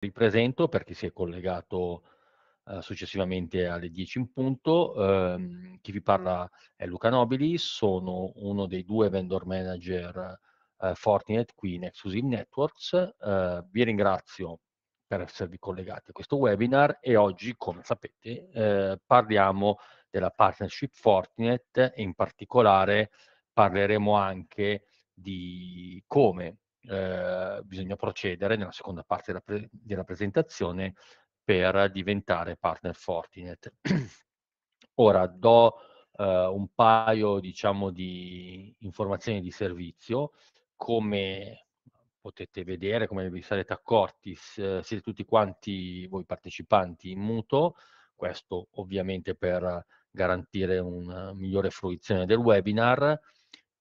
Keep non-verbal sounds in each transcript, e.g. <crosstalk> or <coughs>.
ripresento per chi si è collegato eh, successivamente alle 10 in punto. Eh, chi vi parla è Luca Nobili, sono uno dei due vendor manager eh, Fortinet qui in Exclusive Networks. Eh, vi ringrazio per esservi collegati a questo webinar e oggi, come sapete, eh, parliamo della partnership Fortinet e in particolare parleremo anche di come eh, bisogna procedere nella seconda parte della, pre- della presentazione per diventare partner Fortinet. <clears throat> Ora do eh, un paio diciamo, di informazioni di servizio, come potete vedere, come vi sarete accorti, eh, siete tutti quanti voi partecipanti in muto, questo ovviamente per garantire una migliore fruizione del webinar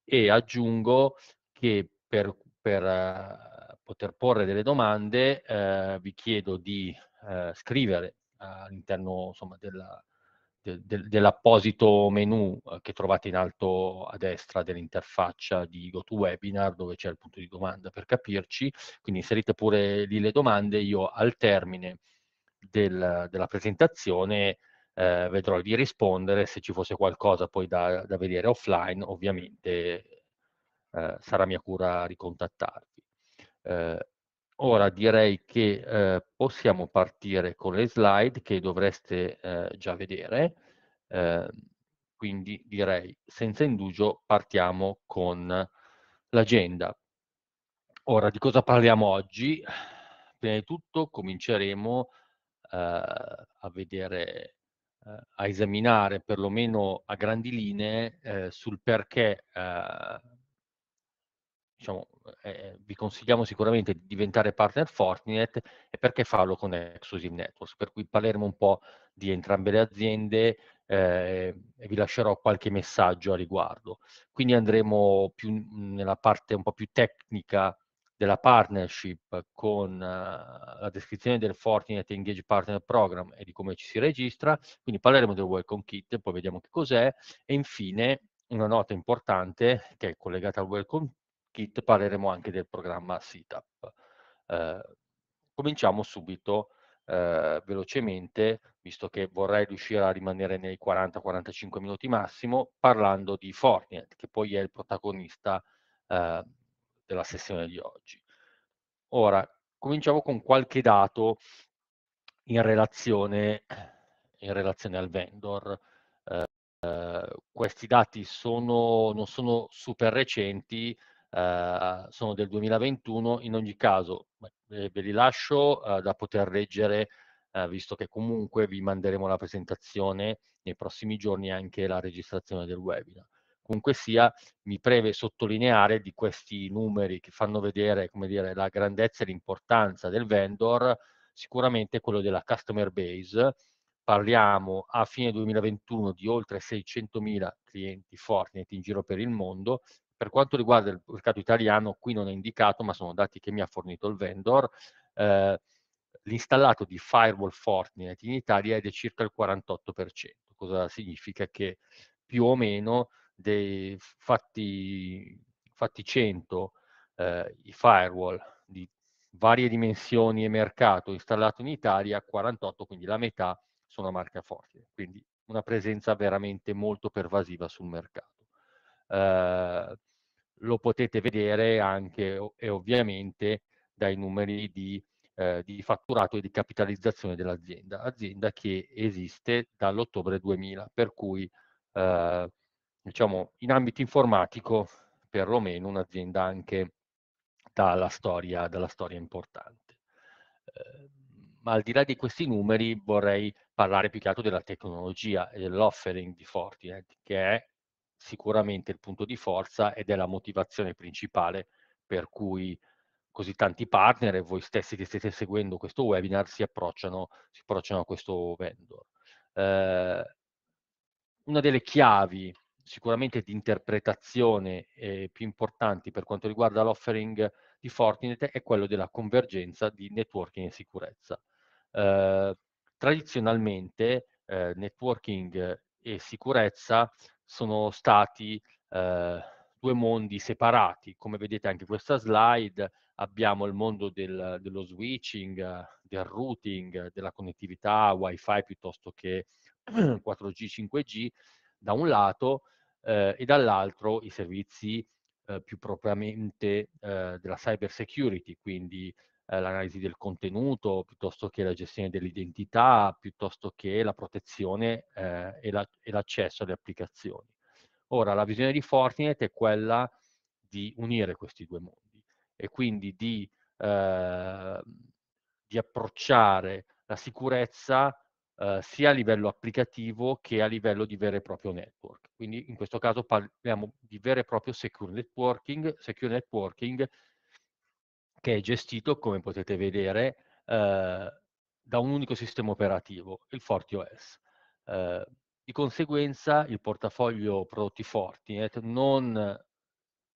e aggiungo che per per eh, poter porre delle domande eh, vi chiedo di eh, scrivere all'interno della, de, de, dell'apposito menu che trovate in alto a destra dell'interfaccia di GoToWebinar dove c'è il punto di domanda per capirci, quindi inserite pure lì le domande, io al termine del, della presentazione eh, vedrò di rispondere, se ci fosse qualcosa poi da, da vedere offline ovviamente eh, sarà mia cura ricontattarvi. Eh, ora direi che eh, possiamo partire con le slide che dovreste eh, già vedere, quindi direi senza indugio partiamo con l'agenda. Ora, di cosa parliamo oggi? Prima di tutto cominceremo a vedere a esaminare perlomeno a grandi linee eh, sul perché eh, diciamo, eh, vi consigliamo sicuramente di diventare partner Fortinet e perché farlo con Exclusive Networks, per cui parleremo un po' di entrambe le aziende eh, e vi lascerò qualche messaggio a riguardo. Quindi andremo più nella parte un po' più tecnica della partnership con uh, la descrizione del Fortinet Engage Partner Program e di come ci si registra, quindi parleremo del Welcome Kit, poi vediamo che cos'è e infine una nota importante che è collegata al Welcome kit parleremo anche del programma SITAP. Eh, cominciamo subito eh, velocemente, visto che vorrei riuscire a rimanere nei 40-45 minuti massimo, parlando di Fortinet, che poi è il protagonista eh, della sessione di oggi. Ora, cominciamo con qualche dato in relazione, in relazione al vendor. Eh, questi dati sono, non sono super recenti, eh, sono del 2021, in ogni caso ve, eh, ve li lascio eh, da poter leggere, eh, visto che comunque vi manderemo la presentazione nei prossimi giorni e anche la registrazione del webinar. Comunque sia, mi preve sottolineare di questi numeri che fanno vedere come dire, la grandezza e l'importanza del vendor, sicuramente quello della customer base, parliamo a fine 2021 di oltre 600.000 clienti Fortinet in giro per il mondo, per quanto riguarda il mercato italiano, qui non è indicato, ma sono dati che mi ha fornito il vendor, eh, l'installato di firewall Fortinet in Italia è di circa il 48%, cosa significa che più o meno dei fatti, fatti 100 eh, i firewall di varie dimensioni e mercato installato in Italia, 48, quindi la metà sono marca Fortinet, quindi una presenza veramente molto pervasiva sul mercato. Eh, lo potete vedere anche e ovviamente dai numeri di, eh, di fatturato e di capitalizzazione dell'azienda, azienda che esiste dall'ottobre 2000, per cui eh, diciamo in ambito informatico perlomeno un'azienda anche dalla storia, dalla storia importante. Eh, ma al di là di questi numeri vorrei parlare più che altro della tecnologia e dell'offering di Fortinet, che è sicuramente il punto di forza ed è la motivazione principale per cui così tanti partner e voi stessi che state seguendo questo webinar si approcciano, si approcciano a questo vendor. Eh, una delle chiavi sicuramente di interpretazione eh, più importanti per quanto riguarda l'offering di Fortinet è quello della convergenza di networking e sicurezza. Eh, tradizionalmente eh, networking e sicurezza sono stati eh, due mondi separati. Come vedete anche in questa slide abbiamo il mondo del, dello switching, del routing, della connettività wifi piuttosto che 4G, <clears throat> 5G da un lato eh, e dall'altro i servizi eh, più propriamente eh, della cyber security, quindi eh, l'analisi del contenuto, piuttosto che la gestione dell'identità, piuttosto che la protezione eh, e, la, e l'accesso alle applicazioni. Ora, la visione di Fortinet è quella di unire questi due mondi e quindi di, eh, di approcciare la sicurezza eh, sia a livello applicativo che a livello di vero e proprio network. Quindi in questo caso parliamo di vero e proprio secure networking, secure networking che è gestito, come potete vedere, eh, da un unico sistema operativo, il FortiOS. Eh, di conseguenza il portafoglio prodotti Fortinet eh, non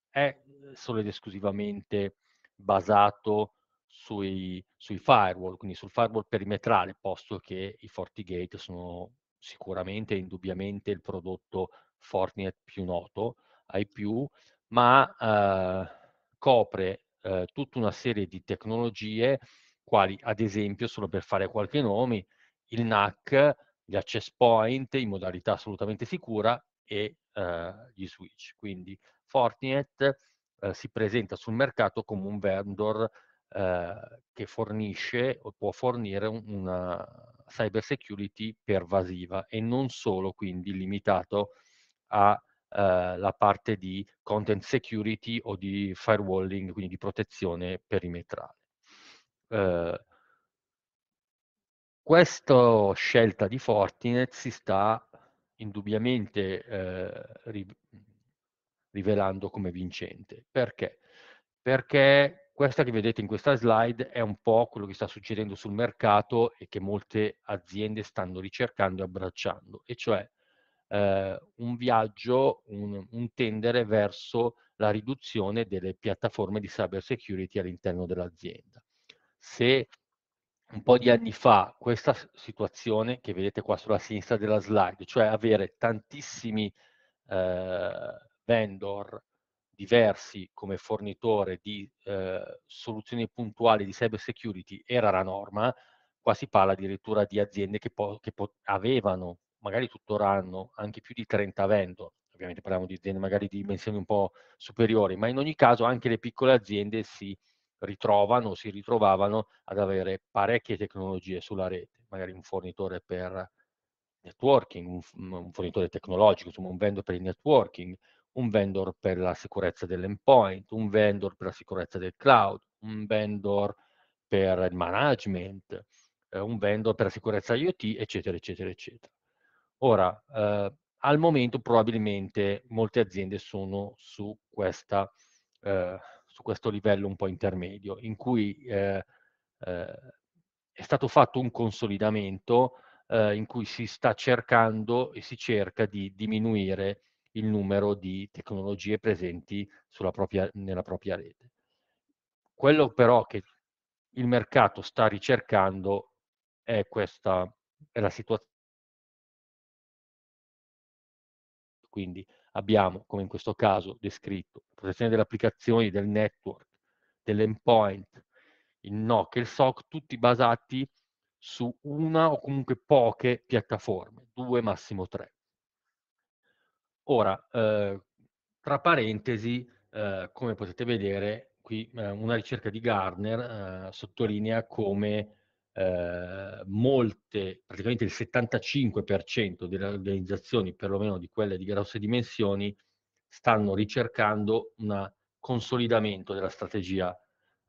è solo ed esclusivamente basato sui, sui, firewall, quindi sul firewall perimetrale, posto che i FortiGate sono sicuramente e indubbiamente il prodotto Fortinet più noto ai più, ma eh, copre eh, tutta una serie di tecnologie, quali ad esempio, solo per fare qualche nome, il NAC, gli access point in modalità assolutamente sicura e eh, gli switch. Quindi Fortinet eh, si presenta sul mercato come un vendor eh, che fornisce o può fornire una cyber security pervasiva e non solo quindi limitato a eh, la parte di content security o di firewalling, quindi di protezione perimetrale. Eh, questa scelta di Fortinet si sta indubbiamente eh, ri rivelando come vincente. Perché? Perché questa che vedete in questa slide è un po' quello che sta succedendo sul mercato e che molte aziende stanno ricercando e abbracciando, e cioè eh, un viaggio, un, un, tendere verso la riduzione delle piattaforme di cyber security all'interno dell'azienda. Se un po' di anni fa questa situazione che vedete qua sulla sinistra della slide, cioè avere tantissimi eh, vendor diversi come fornitore di eh, soluzioni puntuali di cyber security era la norma, qua si parla addirittura di aziende che, po- che po- avevano magari tuttora hanno anche più di 30 vendor, ovviamente parliamo di aziende magari di dimensioni un po' superiori, ma in ogni caso anche le piccole aziende si ritrovano, si ritrovavano ad avere parecchie tecnologie sulla rete, magari un fornitore per networking, un, mm, un fornitore tecnologico, insomma un vendor per il networking, un vendor per la sicurezza dell'endpoint, un vendor per la sicurezza del cloud, un vendor per il management, eh, un vendor per la sicurezza IoT, eccetera, eccetera, eccetera. Ora, eh, al momento probabilmente molte aziende sono su, questa, eh, su, questo livello un po' intermedio, in cui eh, eh è stato fatto un consolidamento eh, in cui si sta cercando e si cerca di diminuire il numero di tecnologie presenti propria, nella propria rete. Quello però che il mercato sta ricercando è questa è la situazione Quindi abbiamo, come in questo caso descritto, la protezione delle applicazioni, del network, dell'endpoint, il NOC e il SOC, tutti basati su una o comunque poche piattaforme, due, massimo tre. Ora, eh, tra parentesi, eh, come potete vedere, qui eh, una ricerca di Gardner eh, sottolinea come eh, molte, praticamente il 75% delle organizzazioni, perlomeno di quelle di grosse dimensioni, stanno ricercando un consolidamento della strategia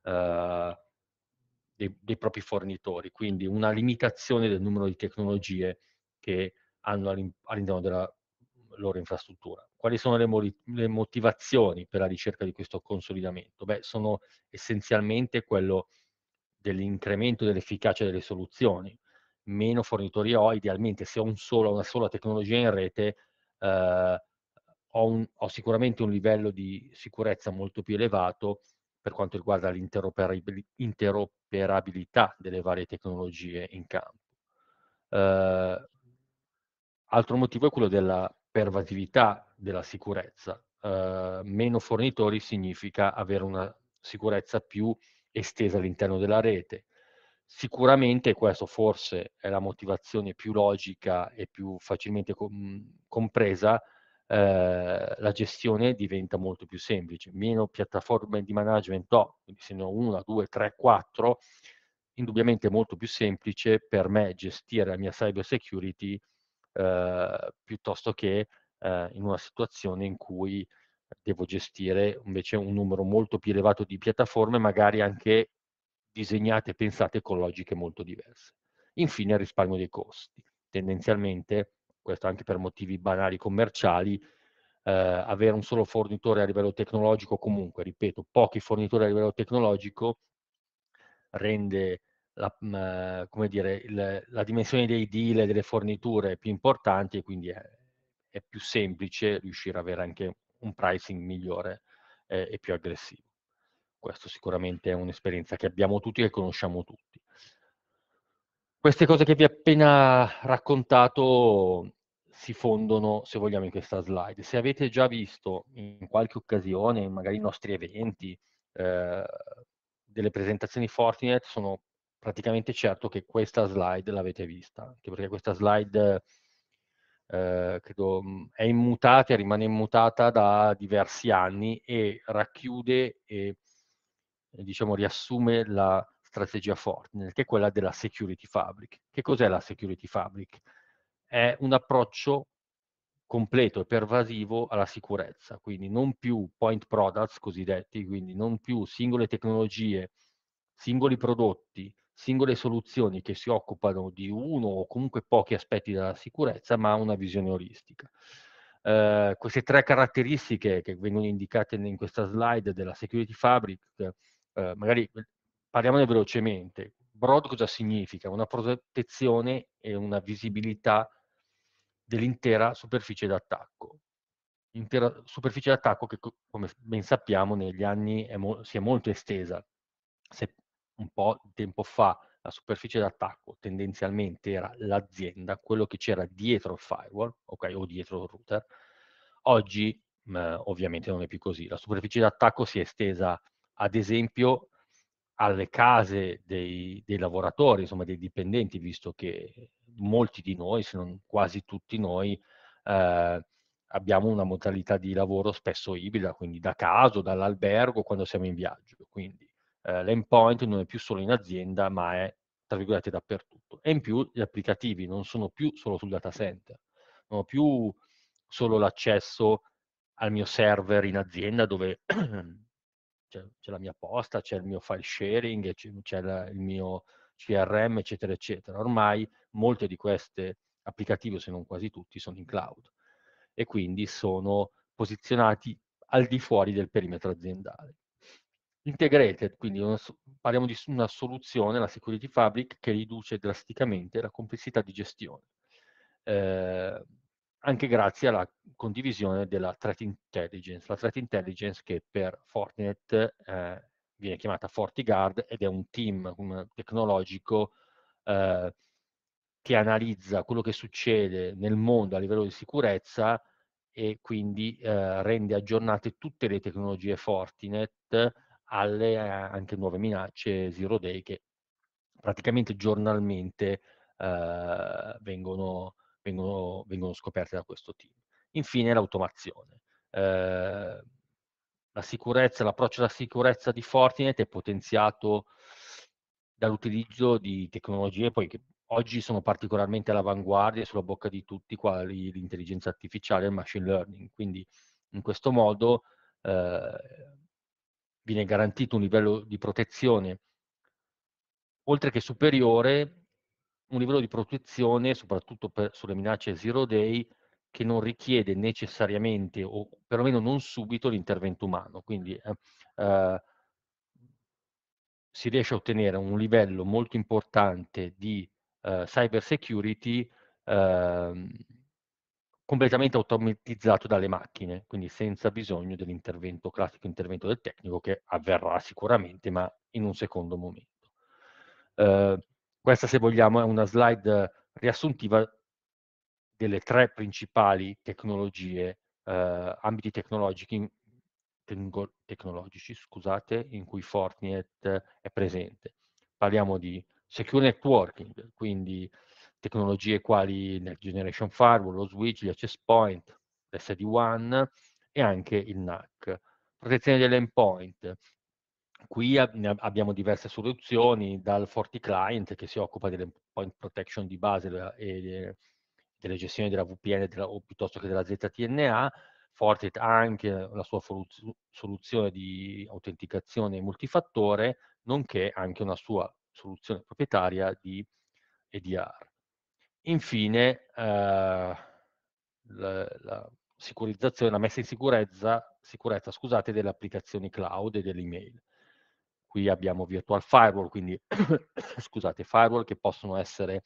eh, dei, dei, propri fornitori, quindi una limitazione del numero di tecnologie che hanno all'interno della loro infrastruttura. Quali sono le, le motivazioni per la ricerca di questo consolidamento? Beh, sono essenzialmente quello dell'incremento dell'efficacia delle soluzioni. Meno fornitori ho, idealmente se ho un solo, una sola tecnologia in rete, eh, ho, un, ho, sicuramente un livello di sicurezza molto più elevato per quanto riguarda l'interoperabilità delle varie tecnologie in campo. Eh, altro motivo è quello della pervasività della sicurezza. Eh, meno fornitori significa avere una sicurezza più estesa all'interno della rete. Sicuramente questo forse è la motivazione più logica e più facilmente com- mhmm, compresa, eh, la gestione diventa molto più semplice. Meno piattaforme di management ho, quindi se ne ho una, due, tre, quattro, indubbiamente è molto più semplice per me gestire la mia cyber security eh, piuttosto che eh, in una situazione in cui devo gestire invece un numero molto più elevato di piattaforme, magari anche disegnate e pensate con logiche molto diverse. Infine il risparmio dei costi. Tendenzialmente, questo anche per motivi banali commerciali, eh, avere un solo fornitore a livello tecnologico, comunque, ripeto, pochi fornitori a livello tecnologico rende la, mm, eh, come dire, la dimensione dei deal e delle forniture più importanti e quindi è, è più semplice riuscire ad avere anche un pricing migliore eh, e più aggressivo. Questo sicuramente è un'esperienza che abbiamo tutti e conosciamo tutti. Queste cose che vi ho appena raccontato si fondono, se vogliamo, in questa slide. Se avete già visto in qualche occasione, magari i nostri eventi, eh, delle presentazioni Fortinet, sono praticamente certo che questa slide l'avete vista, anche perché questa slide eh, credo, mm, è immutata e rimane immutata da diversi anni e racchiude e eh, diciamo, riassume la strategia Fortinet, che è quella della Security Fabric. Che cos'è la Security Fabric? È un approccio completo e pervasivo alla sicurezza, quindi non più point products cosiddetti, quindi non più singole tecnologie, singoli prodotti, singole soluzioni che si occupano di uno o comunque pochi aspetti della sicurezza, ma una visione olistica. Eh, queste tre caratteristiche che vengono indicate in questa slide della Security Fabric, eh, magari parliamone velocemente. Broad cosa significa? Una protezione e una visibilità dell'intera superficie d'attacco. Intera superficie d'attacco che, come ben sappiamo, negli anni è si è molto estesa. Se un po' di tempo fa la superficie d'attacco tendenzialmente era l'azienda, quello che c'era dietro il firewall, ok, o dietro il router. Oggi mh, mhmm, ovviamente non è più così. La superficie d'attacco si è estesa, ad esempio, alle case dei, dei lavoratori, insomma dei dipendenti, visto che molti di noi, se non quasi tutti noi, eh, abbiamo una modalità di lavoro spesso ibrida, quindi da caso, dall'albergo, quando siamo in viaggio. Quindi eh, l'endpoint non è più solo in azienda, ma è, tra virgolette, dappertutto. E in più gli applicativi non sono più solo sul data center, non ho più solo l'accesso al mio server in azienda dove <clears throat> c'è, la mia posta, c'è il mio file sharing, c'è, il mio CRM, eccetera, eccetera. Ormai molte di queste applicative, se non quasi tutti, sono in cloud e quindi sono posizionati al di fuori del perimetro aziendale integrated, quindi una, parliamo di una soluzione, la Security Fabric, che riduce drasticamente la complessità di gestione, eh, anche grazie alla condivisione della threat intelligence, la threat intelligence che per Fortinet eh, viene chiamata FortiGuard ed è un team un tecnologico eh, che analizza quello che succede nel mondo a livello di sicurezza e quindi eh, rende aggiornate tutte le tecnologie Fortinet alle ehm, anche nuove minacce zero day che praticamente giornalmente eh, vengono, vengono, vengono, scoperte da questo team. Infine l'automazione. Eh, la sicurezza, l'approccio alla sicurezza di Fortinet è potenziato dall'utilizzo di tecnologie poi che oggi sono particolarmente all'avanguardia e sulla bocca di tutti quali l'intelligenza artificiale e il machine learning. Quindi in questo modo eh, viene garantito un livello di protezione oltre che superiore, un livello di protezione soprattutto per, sulle minacce zero day che non richiede necessariamente o perlomeno non subito l'intervento umano. Quindi eh, eh, si riesce a ottenere un livello molto importante di eh, cyber security ehm, completamente automatizzato dalle macchine, quindi senza bisogno dell'intervento classico intervento del tecnico che avverrà sicuramente, ma in un secondo momento. Eh, questa, se vogliamo, è una slide riassuntiva delle tre principali tecnologie, eh, ambiti tecnologici, tecnologici scusate, in cui Fortinet è presente. Parliamo di secure networking, quindi tecnologie quali il Generation Firewall, lo switch, gli access point, l'SD1 e anche il NAC. Protezione dell'endpoint. Qui abbiamo diverse soluzioni, dal FortiClient che si occupa dell'endpoint protection di base e delle gestioni della VPN della, o piuttosto che della ZTNA, Fortit ha anche la sua soluzione di autenticazione multifattore, nonché anche una sua soluzione proprietaria di EDR. Infine, eh, la, la, sicurizzazione, la messa in sicurezza, sicurezza scusate, delle applicazioni cloud e dell'email. Qui abbiamo virtual firewall, quindi <coughs> scusate, firewall che possono essere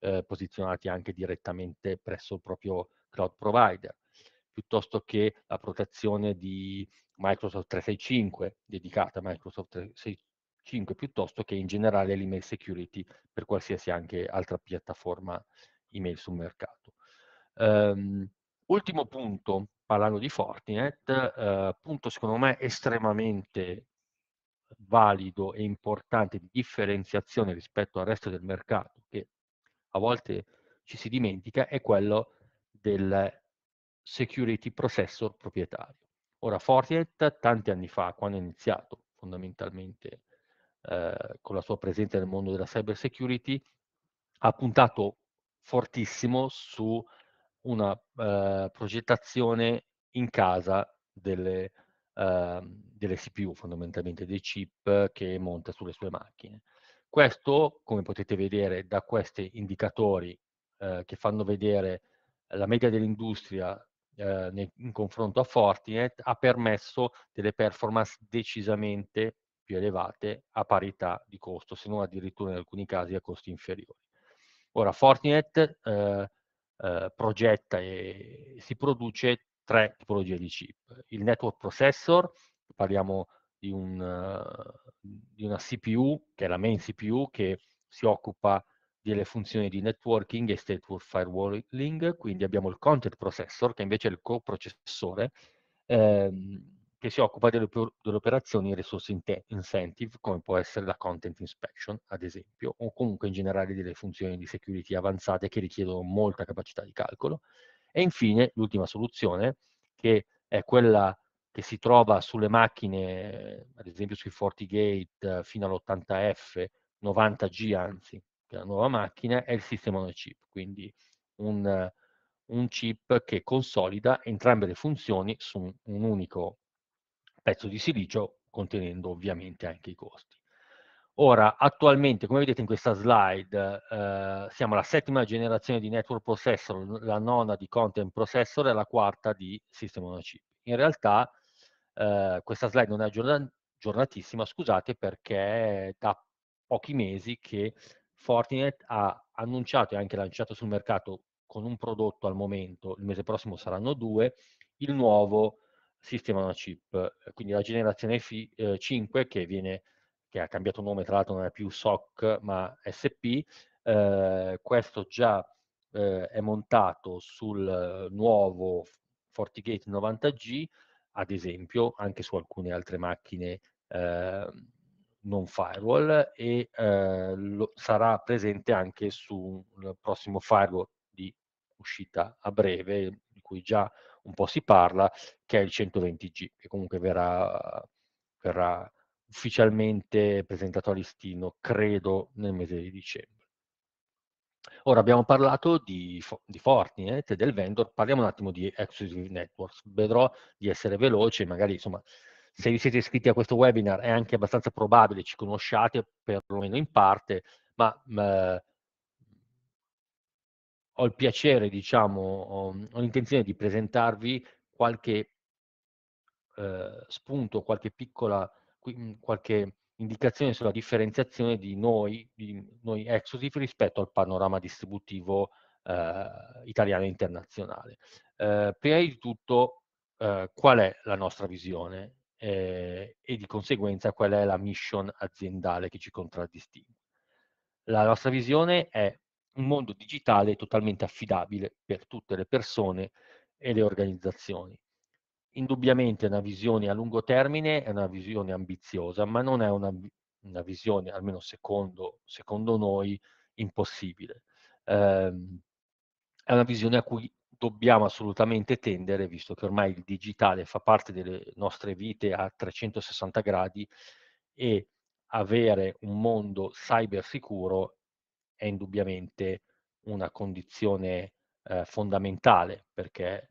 eh, posizionati anche direttamente presso il proprio cloud provider, piuttosto che la protezione di Microsoft 365, dedicata a Microsoft 5 piuttosto che in generale l'email security per qualsiasi anche altra piattaforma email sul mercato. Um, ultimo punto, parlando di Fortinet, uh, punto secondo me estremamente valido e importante di differenziazione rispetto al resto del mercato, che a volte ci si dimentica, è quello del security processor proprietario. Ora, Fortinet tanti anni fa, quando è iniziato fondamentalmente eh, con la sua presenza nel mondo della cyber security, ha puntato fortissimo su una eh, progettazione in casa delle, eh, delle, CPU, fondamentalmente dei chip che monta sulle sue macchine. Questo, come potete vedere da questi indicatori eh, che fanno vedere la media dell'industria eh, in confronto a Fortinet ha permesso delle performance decisamente più elevate a parità di costo, se non addirittura in alcuni casi a costi inferiori. Ora, Fortinet eh, eh, progetta e si produce tre tipologie di chip. Il network processor, parliamo di, un, di una CPU, che è la main CPU, che si occupa delle funzioni di networking e stateward firewalling, quindi abbiamo il content processor, che invece è il coprocessore, ehm, che si occupa delle, delle operazioni resource incentive, come può essere la content inspection, ad esempio, o comunque in generale delle funzioni di security avanzate che richiedono molta capacità di calcolo. E infine l'ultima soluzione, che è quella che si trova sulle macchine, ad esempio sui FortiGate eh, fino all'80F, 90G anzi, che è la nuova macchina, è il sistema on chip, quindi un, un chip che consolida entrambe le funzioni su un, un unico pezzo di silicio contenendo ovviamente anche i costi. Ora, attualmente, come vedete in questa slide, eh, siamo alla settima generazione di network processor, la nona di content processor e la quarta di system on chip. In realtà eh, questa slide non è aggiornatissima, scusate, perché da pochi mesi che Fortinet ha annunciato e anche lanciato sul mercato con un prodotto al momento, il mese prossimo saranno due, il nuovo sistema una Chip, eh, quindi la generazione F, 5 eh, che, viene, che ha cambiato nome, tra l'altro non è più SOC ma SP, eh, questo già eh, è montato sul nuovo FortiGate 90G, ad esempio anche su alcune altre macchine ehm, non firewall e eh, lo, sarà presente anche sul prossimo firewall di uscita a breve, di cui già un po' si parla, che è il 120G, che comunque verrà, verrà ufficialmente presentato a listino, credo, nel mese di dicembre. Ora abbiamo parlato di, di Fortinet e del vendor, parliamo un attimo di Exclusive Networks. Vedrò di essere veloce, magari insomma, se vi siete iscritti a questo webinar è anche abbastanza probabile ci conosciate perlomeno in parte, ma eh, ho il piacere, diciamo, ho, ho l'intenzione di presentarvi qualche eh, spunto, qualche piccola, mm, qualche indicazione sulla differenziazione di noi, di noi Exosif rispetto al panorama distributivo eh, italiano e internazionale. Eh, prima di tutto, eh, qual è la nostra visione eh, e di conseguenza qual è la mission aziendale che ci contraddistingue. La nostra visione è un mondo digitale totalmente affidabile per tutte le persone e le organizzazioni. Indubbiamente una visione a lungo termine, è una visione ambiziosa, ma non è una, una visione, almeno secondo, secondo noi, impossibile. Eh, è una visione a cui dobbiamo assolutamente tendere, visto che ormai il digitale fa parte delle nostre vite a 360 gradi e avere un mondo cyber sicuro è indubbiamente una condizione eh, fondamentale perché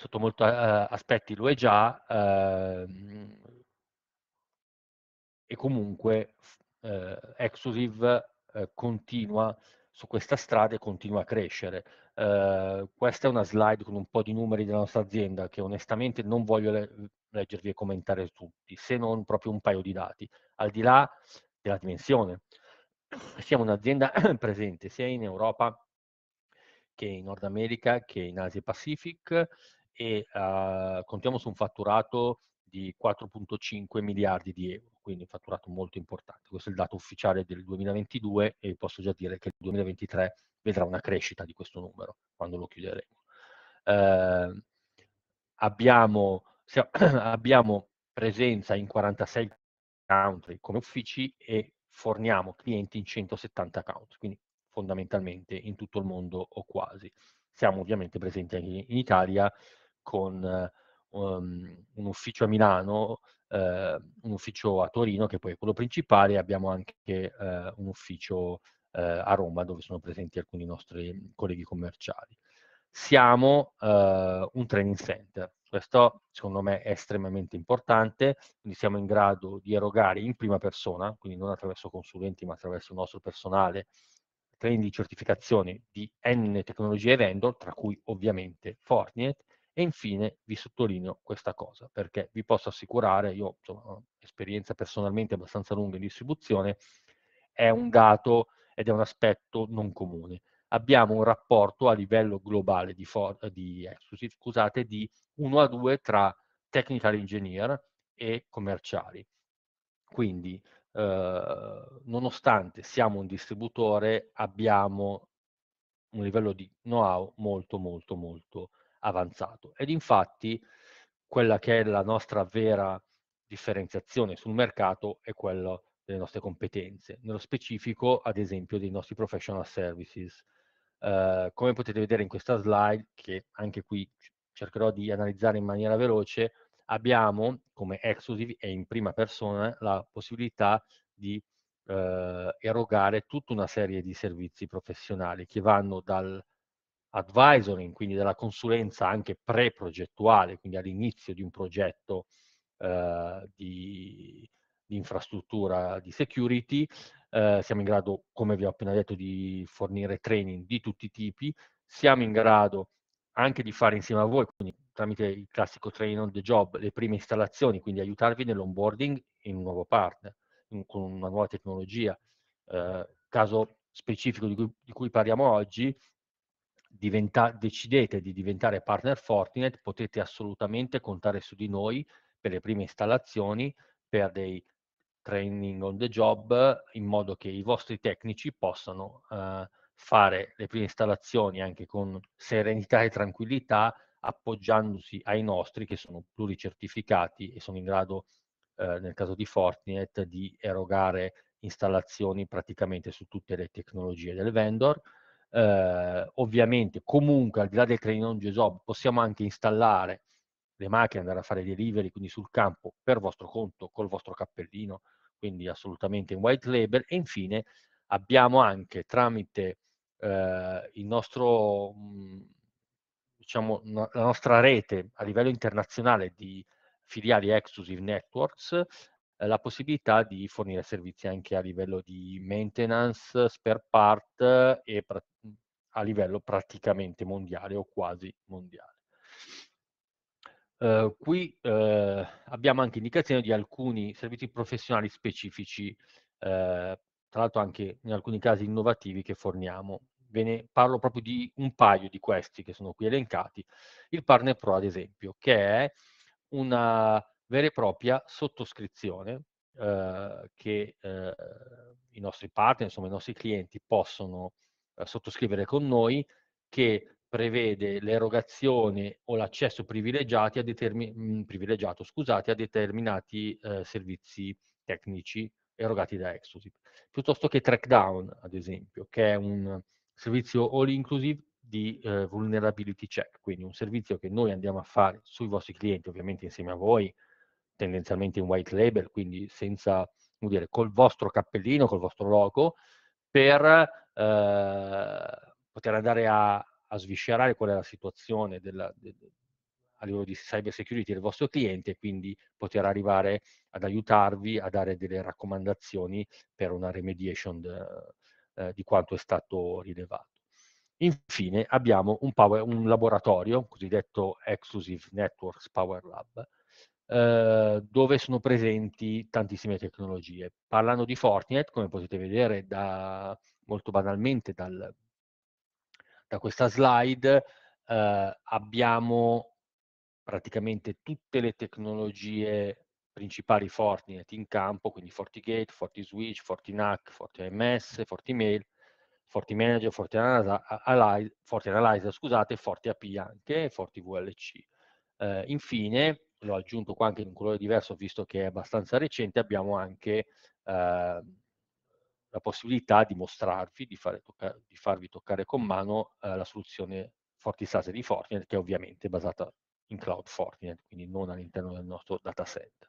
sotto molti eh, aspetti lo è già, ehm, e comunque eh, Exusive eh, continua su questa strada e continua a crescere. Eh, questa è una slide con un po' di numeri della nostra azienda che onestamente non voglio le- leggervi e commentare tutti, se non proprio un paio di dati, al di là della dimensione. Siamo un'azienda <clears throat> presente sia in Europa che in Nord America che in Asia Pacific e uh, contiamo su un fatturato di 4.5 miliardi di euro, quindi un fatturato molto importante. Questo è il dato ufficiale del 2022 e posso già dire che il 2023 vedrà una crescita di questo numero quando lo chiuderemo. Eh, abbiamo, se, <clears throat> abbiamo, presenza in 46 country come uffici e forniamo clienti in 170 country, quindi fondamentalmente in tutto il mondo o quasi. Siamo ovviamente presenti anche in Italia, con eh, um, un ufficio a Milano, eh, un ufficio a Torino che poi è quello principale e abbiamo anche eh, un ufficio eh, a Roma dove sono presenti alcuni nostri colleghi commerciali. Siamo eh, un training center, questo secondo me è estremamente importante, quindi siamo in grado di erogare in prima persona, quindi non attraverso consulenti ma attraverso il nostro personale, training di certificazione di N tecnologie vendor, tra cui ovviamente Fortinet, e infine vi sottolineo questa cosa, perché vi posso assicurare, io ho esperienza personalmente abbastanza lunga in distribuzione, è un dato ed è un aspetto non comune. Abbiamo un rapporto a livello globale di, di, eh, scusate, di 1 a 2 tra technical engineer e commerciali. Quindi, eh, nonostante siamo un distributore, abbiamo un livello di know-how molto, molto, molto avanzato. Ed infatti quella che è la nostra vera differenziazione sul mercato è quella delle nostre competenze, nello specifico ad esempio dei nostri professional services. Eh, come potete vedere in questa slide, che anche qui cercherò di analizzare in maniera veloce, abbiamo come exclusive e in prima persona la possibilità di eh, erogare tutta una serie di servizi professionali che vanno dal advisoring, quindi della consulenza anche pre-progettuale, quindi all'inizio di un progetto eh, di, di, infrastruttura di security. Eh, siamo in grado, come vi ho appena detto, di fornire training di tutti i tipi. Siamo in grado anche di fare insieme a voi, quindi tramite il classico training on the job, le prime installazioni, quindi aiutarvi nell'onboarding in un nuovo partner, in, con una nuova tecnologia. Eh, caso specifico di cui, di cui parliamo oggi diventa, decidete di diventare partner Fortinet, potete assolutamente contare su di noi per le prime installazioni, per dei training on the job, in modo che i vostri tecnici possano eh, fare le prime installazioni anche con serenità e tranquillità, appoggiandosi ai nostri che sono pluricertificati e sono in grado, eh, nel caso di Fortinet, di erogare installazioni praticamente su tutte le tecnologie del vendor eh, ovviamente comunque al di là del training on job possiamo anche installare le macchine, andare a fare delivery quindi sul campo per vostro conto col vostro cappellino, quindi assolutamente in white label e infine abbiamo anche tramite eh, il nostro mhmm, diciamo la nostra rete a livello internazionale di filiali exclusive networks eh, la possibilità di fornire servizi anche a livello di maintenance, spare part eh, e mm, a livello praticamente mondiale o quasi mondiale. Uh, qui uh, abbiamo anche indicazione di alcuni servizi professionali specifici, uh, tra l'altro anche in alcuni casi innovativi che forniamo. Ve ne parlo proprio di un paio di questi che sono qui elencati. Il Partner Pro, ad esempio, che è una vera e propria sottoscrizione eh, che eh, i nostri partner, insomma i nostri clienti possono eh, sottoscrivere con noi che prevede l'erogazione o l'accesso privilegiati a determin- mhmm, privilegiato scusate, a determinati servizi tecnici erogati da Exclusive, piuttosto che Trackdown, ad esempio, che è un servizio all inclusive di vulnerability check, quindi un servizio che noi andiamo a fare sui vostri clienti, ovviamente insieme a voi, tendenzialmente in white label, quindi senza, come dire, col vostro cappellino, col vostro logo, per eh, poter andare a, a, sviscerare qual è la situazione della, de, a livello di cyber security del vostro cliente e quindi poter arrivare ad aiutarvi a dare delle raccomandazioni per una remediation de, eh, di quanto è stato rilevato. Infine abbiamo un, power, un laboratorio, cosiddetto Exclusive Networks Power Lab, Uhm, dove sono presenti tantissime tecnologie. Parlando di Fortinet, come potete vedere da, molto banalmente dal, da questa slide, eh, abbiamo praticamente tutte le tecnologie principali Fortinet in campo, quindi FortiGate, FortiSwitch, FortiNAC, FortiMS, FortiMail, FortiManager, FortiAnalyzer, Forti scusate, FortiAP anche, FortiVLC. Eh, infine, l'ho aggiunto qua anche in un colore diverso visto che è abbastanza recente, abbiamo anche eh, la possibilità di mostrarvi, di, tocca di farvi toccare con mano eh, la soluzione FortiSase di Fortinet che è ovviamente basata in cloud Fortinet, quindi non all'interno del nostro dataset.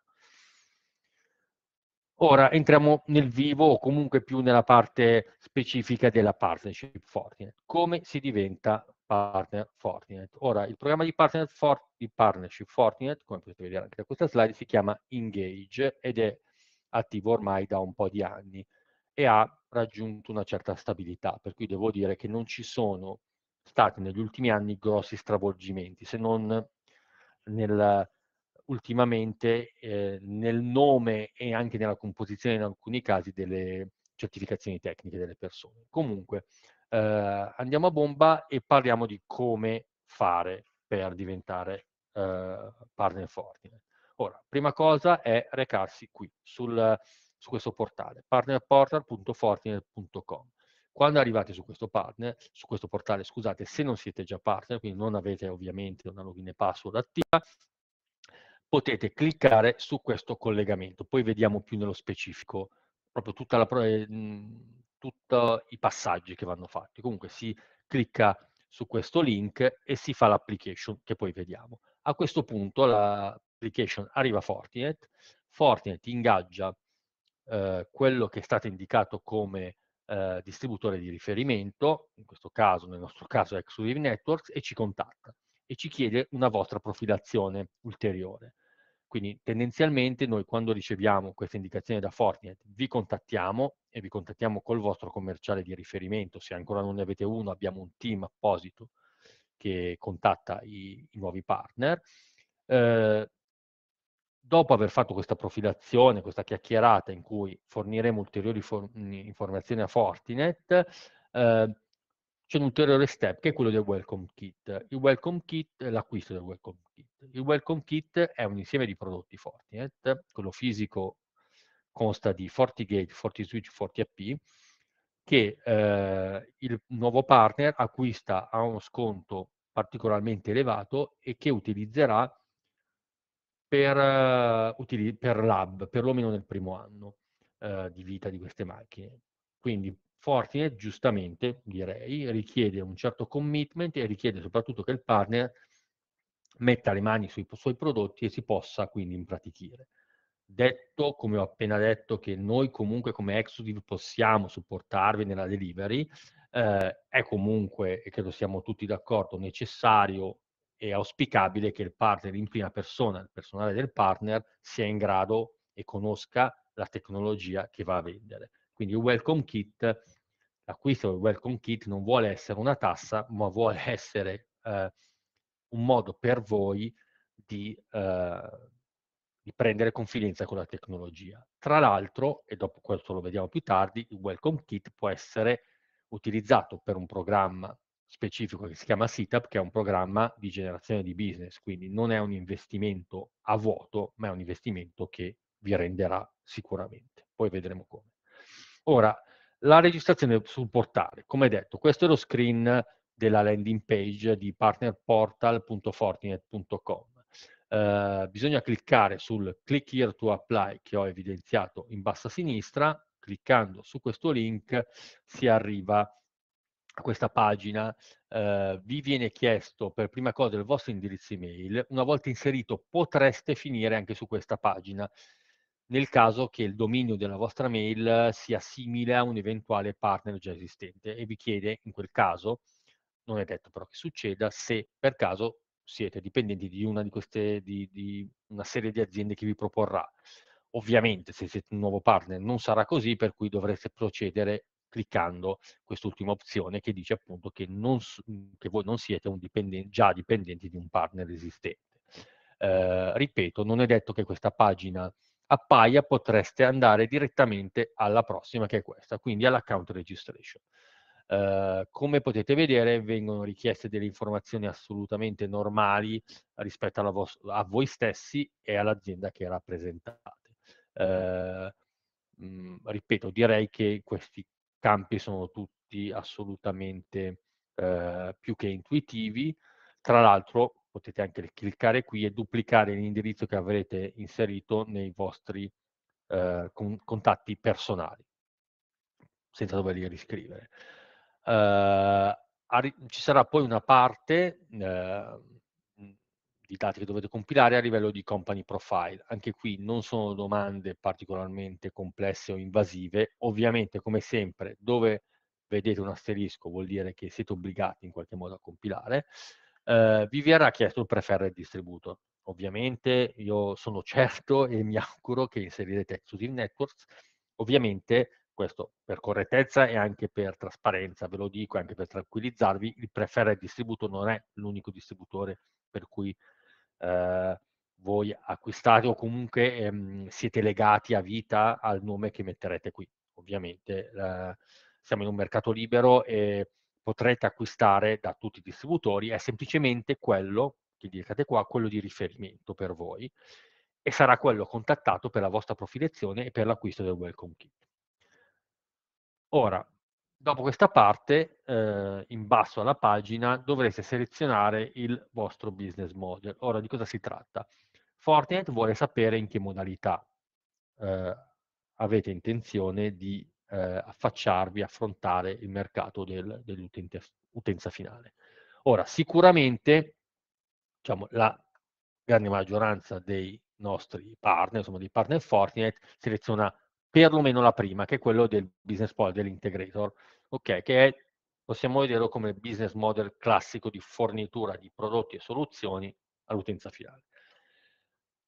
Ora entriamo nel vivo o comunque più nella parte specifica della partnership Fortinet. Come si diventa partner Fortinet. Ora, il programma di, for, di, partnership Fortinet, come potete vedere anche da questa slide, si chiama Engage ed è attivo ormai da un po' di anni e ha raggiunto una certa stabilità, per cui devo dire che non ci sono stati negli ultimi anni grossi stravolgimenti, se non nel, ultimamente eh, nel nome e anche nella composizione in alcuni casi delle certificazioni tecniche delle persone. Comunque, eh, andiamo a bomba e parliamo di come fare per diventare eh, partner Fortinet. Ora, prima cosa è recarsi qui sul, su questo portale, partnerportal.fortinet.com. Quando arrivate su questo, partner, su questo portale, scusate, se non siete già partner, quindi non avete ovviamente una login e password attiva, potete cliccare su questo collegamento. Poi vediamo più nello specifico proprio tutta la, ehm, tutti i passaggi che vanno fatti. Comunque si clicca su questo link e si fa l'application che poi vediamo. A questo punto l'application arriva a Fortinet, Fortinet ingaggia eh, quello che è stato indicato come eh, distributore di riferimento, in questo caso, nel nostro caso Exclusive Networks, e ci contatta e ci chiede una vostra profilazione ulteriore. Quindi tendenzialmente noi quando riceviamo questa indicazione da Fortinet vi contattiamo e vi contattiamo col vostro commerciale di riferimento, se ancora non ne avete uno abbiamo un team apposito che contatta i, i nuovi partner. Eh, dopo aver fatto questa profilazione, questa chiacchierata in cui forniremo ulteriori for informazioni a Fortinet, eh, c'è un ulteriore step che è quello del welcome kit. Il welcome kit, l'acquisto del welcome kit. Il welcome kit è un insieme di prodotti Fortinet, quello fisico consta di FortiGate, FortiSwitch, FortiAP, che eh, il nuovo partner acquista a uno sconto particolarmente elevato e che utilizzerà per, uh, per lab, perlomeno nel primo anno uh, di vita di queste macchine. Quindi Fortinet, giustamente, direi, richiede un certo commitment e richiede soprattutto che il partner metta le mani sui suoi prodotti e si possa quindi impratichire. Detto, come ho appena detto, che noi comunque come Exodiv possiamo supportarvi nella delivery, eh, è comunque, e credo siamo tutti d'accordo, necessario e auspicabile che il partner in prima persona, il personale del partner, sia in grado e conosca la tecnologia che va a vendere quindi il welcome kit, l'acquisto del welcome kit non vuole essere una tassa, ma vuole <laughs> essere eh, un modo per voi di, eh, di prendere confidenza con la tecnologia. Tra l'altro, e dopo questo lo vediamo più tardi, il welcome kit può essere utilizzato per un programma specifico che si chiama Situp, che è un programma di generazione di business, quindi non è un investimento a vuoto, ma è un investimento che vi renderà sicuramente. Poi vedremo come. Ora, la registrazione sul portale, come detto, questo è lo screen della landing page di partnerportal.fortinet.com. Eh, bisogna cliccare sul Click Here to Apply che ho evidenziato in basso a sinistra, cliccando su questo link si arriva a questa pagina, eh, vi viene chiesto per prima cosa il vostro indirizzo email, una volta inserito potreste finire anche su questa pagina nel caso che il dominio della vostra mail sia simile a un eventuale partner già esistente e vi chiede in quel caso, non è detto però che succeda, se per caso siete dipendenti di una di queste, di, di una serie di aziende che vi proporrà. Ovviamente se siete un nuovo partner non sarà così, per cui dovreste procedere cliccando quest'ultima opzione che dice appunto che, non, che voi non siete dipendente, già dipendenti di un partner esistente. Eh, ripeto, non è detto che questa pagina appaia potreste andare direttamente alla prossima che è questa, quindi all'account registration. Uh, come potete vedere vengono richieste delle informazioni assolutamente normali rispetto vos- a voi stessi e all'azienda che rappresentate. Uh, ehm, mh, mm, ripeto, direi che questi campi sono tutti assolutamente uh, più che intuitivi. Tra l'altro, potete anche cliccare qui e duplicare l'indirizzo che avrete inserito nei vostri eh, con contatti personali, senza doverli riscrivere. Eh, ci sarà poi una parte eh, di dati che dovete compilare a livello di company profile. Anche qui non sono domande particolarmente complesse o invasive. Ovviamente, come sempre, dove vedete un asterisco vuol dire che siete obbligati in qualche modo a compilare. Eh, Vivian ha chiesto il preferred distributo. Ovviamente io sono <laughs> certo e mi auguro che inserirete Exclusive Networks. Ovviamente questo per correttezza e anche per trasparenza, ve lo dico anche per tranquillizzarvi, il preferred distributo non è l'unico distributore per cui eh, voi acquistate o comunque ehm, siete legati a vita al nome che metterete qui. Ovviamente eh, siamo in un mercato libero e potrete acquistare da tutti i distributori è semplicemente quello, che cliccate qua, quello di riferimento per voi e sarà quello contattato per la vostra profilezione e per l'acquisto del welcome kit. Ora, dopo questa parte, eh, in basso alla pagina, dovreste selezionare il vostro business model. Ora, di cosa si tratta? Fortinet vuole sapere in che modalità eh, avete intenzione di eh, affacciarvi, affrontare il mercato del, dell'utenza finale. Ora, sicuramente diciamo, la grande maggioranza dei nostri partner, insomma dei partner Fortinet, seleziona perlomeno la prima, che è quello del business model dell'integrator, okay, che è, possiamo vederlo come business model classico di fornitura di prodotti e soluzioni all'utenza finale.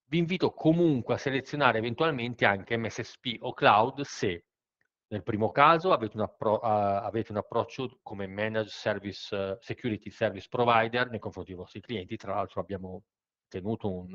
Vi invito comunque a selezionare eventualmente anche MSSP o cloud se nel primo caso avete un, appro- avete un approccio come managed service, security service provider nei confronti dei vostri clienti. Tra l'altro abbiamo tenuto un,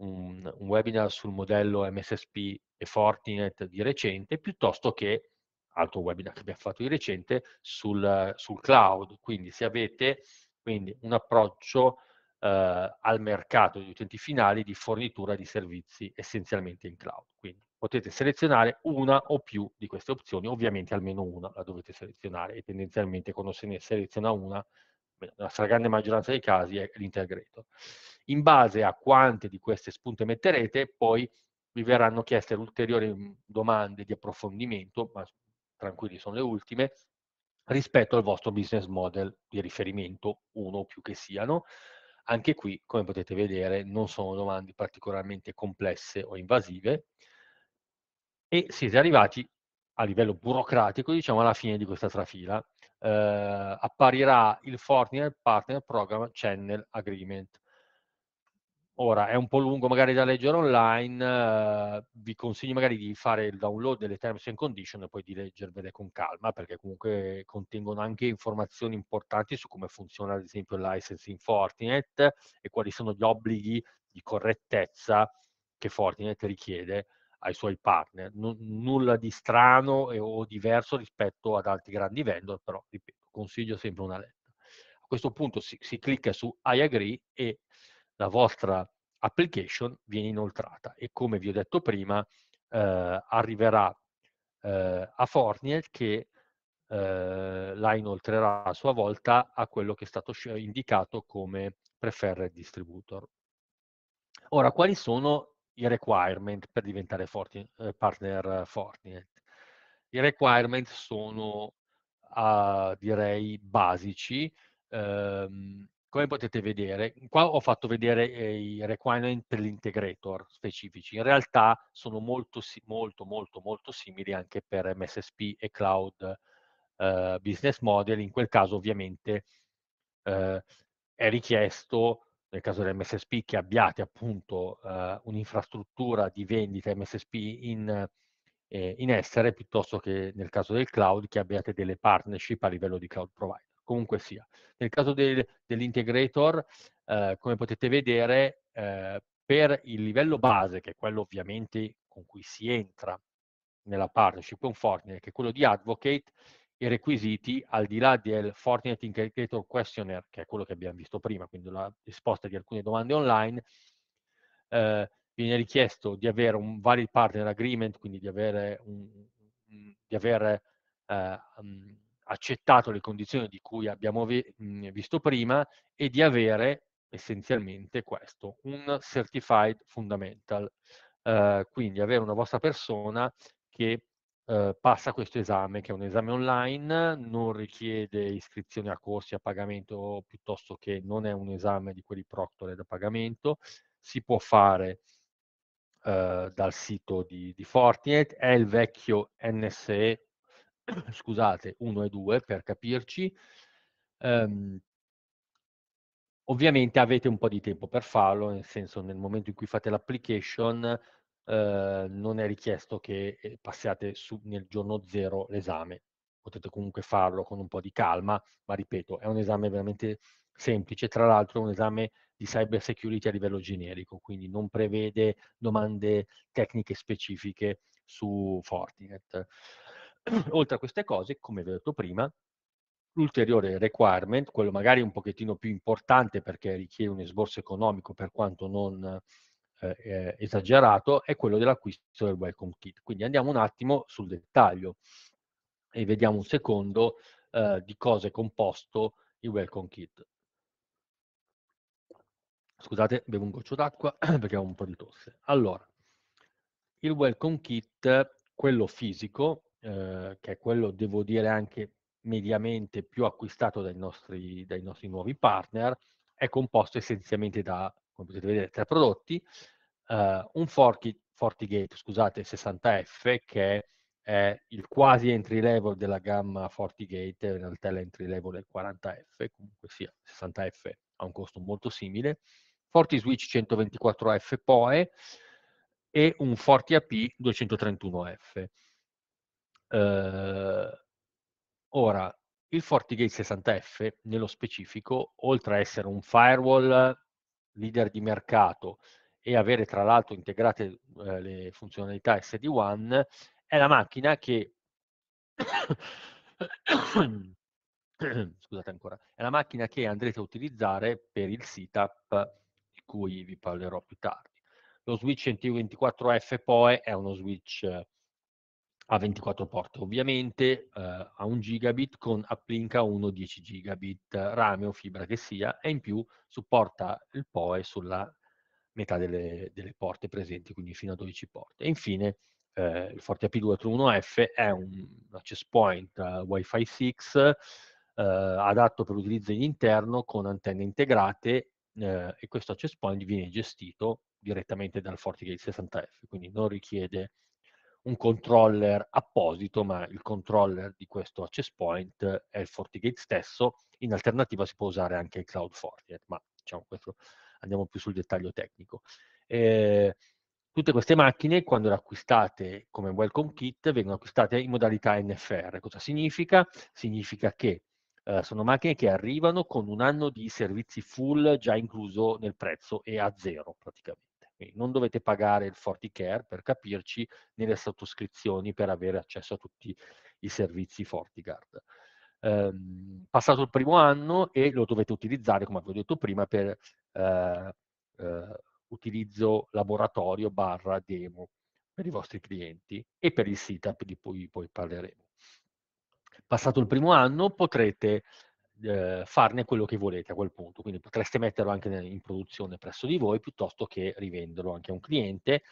un, un, webinar sul modello MSSP e Fortinet di recente, piuttosto che altro webinar che abbiamo fatto di recente sul, sul cloud. Quindi se avete quindi, un approccio eh, al mercato degli utenti finali di fornitura di servizi essenzialmente in cloud. Quindi potete selezionare una o più di queste opzioni, ovviamente almeno una la dovete selezionare e tendenzialmente quando se ne seleziona una, nella stragrande maggioranza dei casi è l'intergreto. In base a quante di queste spunte metterete, poi vi verranno chieste ulteriori mhmm, domande di approfondimento, ma tranquilli sono le ultime, rispetto al vostro business model di riferimento, uno o più che siano. Anche qui, come potete vedere, non sono domande particolarmente complesse o invasive, e siete arrivati a livello burocratico, diciamo, alla fine di questa trafila. Eh, apparirà il Fortinet Partner Program Channel Agreement. Ora, è un po' lungo magari da leggere online, eh, vi consiglio magari di fare il download delle Terms and Conditions e poi di leggervele con calma, perché comunque contengono anche informazioni importanti su come funziona ad esempio il licensing Fortinet e quali sono gli obblighi di correttezza che Fortinet richiede ai suoi partner, N- nulla di strano e, o diverso rispetto ad altri grandi vendor, però ripeto, consiglio sempre una lettera. A questo punto si, si clicca su I agree e la vostra application viene inoltrata e come vi ho detto prima eh, arriverà eh, a Fornier che eh, la inoltrerà a sua volta a quello che è stato indicato come preferred distributor. Ora, quali sono i requirement per diventare Fortin, eh, partner eh, Fortinet. Eh. I requirement sono, uh, direi, basici. Um, come potete vedere, qua ho fatto vedere i requirement per l'integrator specifici. In realtà sono molto, molto, molto, molto simili anche per MSSP e Cloud uh, Business Model. In quel caso, ovviamente, uh, è richiesto nel caso dell'MSSP, che abbiate appunto eh, un'infrastruttura di vendita MSSP in, eh, in, essere, piuttosto che nel caso del cloud, che abbiate delle partnership a livello di cloud provider. Comunque sia. Nel caso del, dell'integrator, eh, come potete vedere, eh, per il livello base, che è quello ovviamente con cui si entra nella partnership con Fortinet, che è quello di Advocate, i requisiti, al di là del Fortinet Integrator Questionnaire, che è quello che abbiamo visto prima, quindi la risposta di alcune domande online, eh, viene richiesto di avere un valid partner agreement, quindi di avere, un, di avere eh, mm, accettato le condizioni di cui abbiamo vi, mh, mm, visto prima e di avere essenzialmente questo, un certified fundamental, eh, quindi avere una vostra persona che Uhm, passa questo esame, che è un esame online, non richiede iscrizione a corsi a pagamento, piuttosto che non è un esame di quelli proctore da pagamento, si può fare eh, dal sito di, di Fortinet, è il vecchio NSE, <coughs> scusate, 1 e 2 per capirci, um, Ovviamente avete un po' di tempo per farlo, nel senso nel momento in cui fate l'application eh, non è richiesto che ehm, passiate su, nel giorno zero l'esame. Potete comunque farlo con un po' di calma, ma ripeto, è un esame veramente semplice. Tra l'altro è un esame di cyber security a livello generico, quindi non prevede domande tecniche specifiche su Fortinet. <clears throat> Oltre a queste cose, come vi ho detto prima, l'ulteriore requirement, quello magari un pochettino più importante perché richiede un esborso economico per quanto non eh, eh, esagerato è quello dell'acquisto del welcome kit. Quindi andiamo un attimo sul dettaglio e vediamo un secondo eh, di cosa è composto il welcome kit. Scusate, bevo un goccio d'acqua <clears throat> perché ho un po' di tosse. Allora, il welcome kit, quello fisico, eh, che è quello, devo dire, anche mediamente più acquistato dai nostri, dai nostri nuovi partner, è composto essenzialmente da come potete vedere, tre prodotti, uh, un Forti, FortiGate, scusate, 60F, che è il quasi entry level della gamma FortiGate, in realtà l'entry level è 40F, comunque sia, 60F ha un costo molto simile, FortiSwitch 124F POE e un FortiAP 231F. Uh, eh, ora, il FortiGate 60F, nello specifico, oltre a essere un firewall leader di mercato e avere tra l'altro integrate eh, le funzionalità SD1, è la macchina che <coughs> scusate ancora, è la macchina che andrete a utilizzare per il setup di cui vi parlerò più tardi. Lo switch NT24F poi è uno switch eh, a 24 porte ovviamente, eh, a 1 gigabit con Applinca 1 10 gigabit, eh, rame o fibra che sia, e in più supporta il POE sulla metà delle, delle porte presenti, quindi fino a 12 porte. E infine eh, il Forte AP231F è un access point uh, Wi-Fi 6 uh, eh, adatto per l'utilizzo in interno con antenne integrate uh, e questo access point viene gestito direttamente dal FortiGate 60F, quindi non richiede un controller apposito, ma il controller di questo access point è il FortiGate stesso, in alternativa si può usare anche il Cloud Fortinet, ma diciamo questo andiamo più sul dettaglio tecnico. Eh, tutte queste macchine, quando le acquistate come welcome kit, vengono acquistate in modalità NFR. Cosa significa? Significa che eh, sono macchine che arrivano con un anno di servizi full già incluso nel prezzo e a zero praticamente non dovete pagare il FortiCare per capirci, né le sottoscrizioni per avere accesso a tutti i servizi FortiGuard. Eh, passato il primo anno e lo dovete utilizzare, come avevo detto prima, per eh, eh, utilizzo laboratorio barra demo per i vostri clienti e per il setup di cui poi parleremo. Passato il primo anno potrete eh, farne quello che volete a quel punto, quindi potreste metterlo anche in produzione presso di voi piuttosto che rivenderlo anche a un cliente.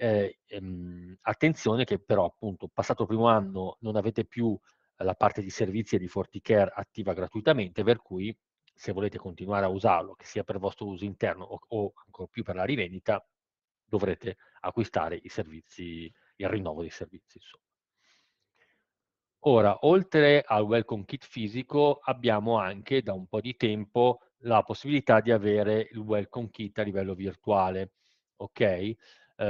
Eh, ehm, attenzione che però appunto passato il primo anno non avete più la parte di servizi e di Forticare attiva gratuitamente, per cui se volete continuare a usarlo, che sia per vostro uso interno o, o ancora più per la rivendita, dovrete acquistare i servizi, il rinnovo dei servizi. Insomma. Ora, oltre al welcome kit fisico, abbiamo anche da un po' di tempo la possibilità di avere il welcome kit a livello virtuale. Ok? Uh,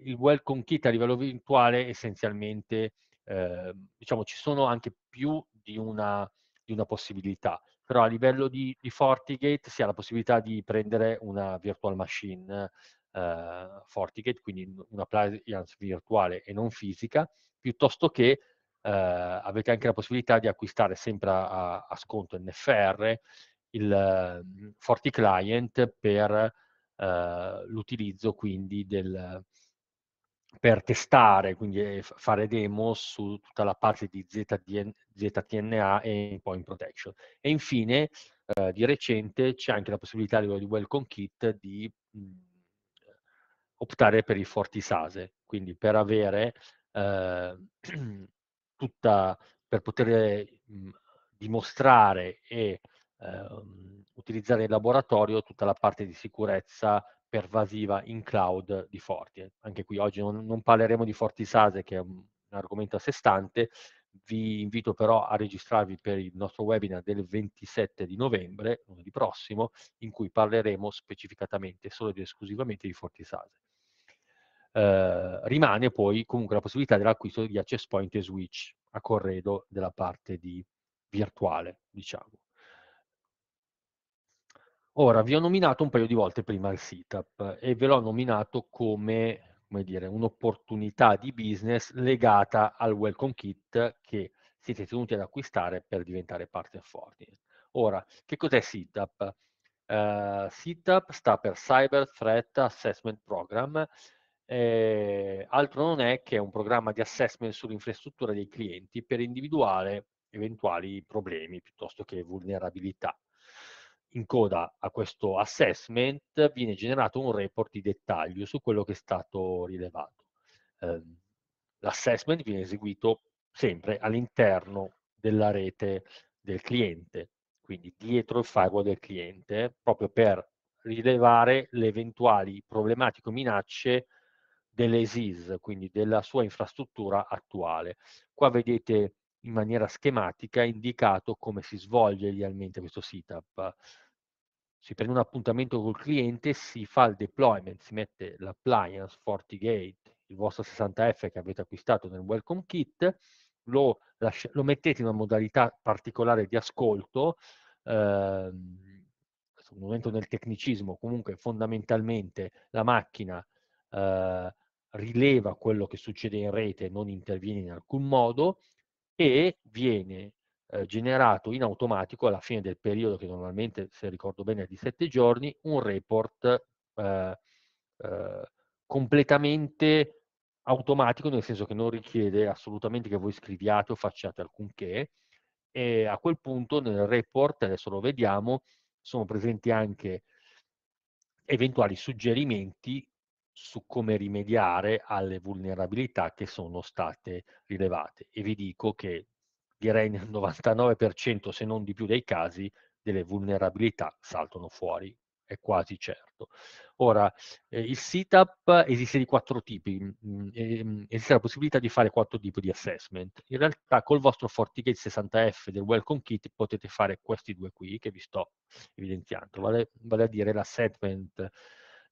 il welcome kit a livello virtuale essenzialmente eh, diciamo ci sono anche più di una, di una possibilità però a livello di, di, FortiGate si ha la possibilità di prendere una virtual machine eh, FortiGate quindi una appliance virtuale e non fisica piuttosto che eh, avete anche la possibilità di acquistare sempre a, a sconto NFR il mm, Forti Client per eh, l'utilizzo quindi del, per testare, quindi eh, fare demo su tutta la parte di ZTN, ZTNA e Endpoint Protection. E infine, eh, di recente, c'è anche la possibilità a livello di Welcome Kit di mh, mm, optare per i forti SASE, quindi per avere eh, <clears throat> tutta per poter mh, mhmm, dimostrare e ehm, utilizzare in laboratorio tutta la parte di sicurezza pervasiva in cloud di Forti. Anche qui oggi non, non parleremo di FortiSase che è un, un argomento a sé stante, vi invito però a registrarvi per il nostro webinar del 27 di novembre, lunedì prossimo, in cui parleremo specificatamente solo ed esclusivamente di FortiSase. Eh, rimane poi comunque la possibilità dell'acquisto di access point e switch a corredo della parte di virtuale, diciamo. Ora, vi ho nominato un paio di volte prima il setup e ve l'ho nominato come, come dire, un'opportunità di business legata al welcome kit che siete tenuti ad acquistare per diventare parte Fortinet. Ora, che cos'è setup? Uh, eh, CTAP sta per Cyber Threat Assessment Program eh, altro non è che un programma di assessment sull'infrastruttura dei clienti per individuare eventuali problemi piuttosto che vulnerabilità. In coda a questo assessment viene generato un report di dettaglio su quello che è stato rilevato. Eh, l'assessment viene eseguito sempre all'interno della rete del cliente, quindi dietro il firewall del cliente, proprio per rilevare le eventuali problematiche o minacce dell'ESIS, quindi della sua infrastruttura attuale. Qua vedete in maniera schematica indicato come si svolge idealmente questo setup. Si prende un appuntamento col cliente, si fa il deployment, si mette l'appliance FortiGate, il vostro 60F che avete acquistato nel welcome kit, lo, lo mettete in una modalità particolare di ascolto, eh, un momento nel tecnicismo, comunque fondamentalmente la macchina eh, rileva quello che succede in rete, non interviene in alcun modo e viene eh, generato in automatico alla fine del periodo che normalmente, se ricordo bene, è di sette giorni, un report eh, eh, completamente automatico, nel senso che non richiede assolutamente che voi scriviate o facciate alcunché. E a quel punto nel report, adesso lo vediamo, sono presenti anche eventuali suggerimenti su come rimediare alle vulnerabilità che sono state rilevate. E vi dico che direi nel 99% se non di più dei casi delle vulnerabilità saltano fuori, è quasi certo. Ora, eh, il setup esiste di quattro tipi, mh, mm, mm, ehm, esiste la possibilità di fare quattro tipi di assessment. In realtà col vostro FortiGate 60F del Welcome Kit potete fare questi due qui che vi sto evidenziando, vale, vale a dire l'assessment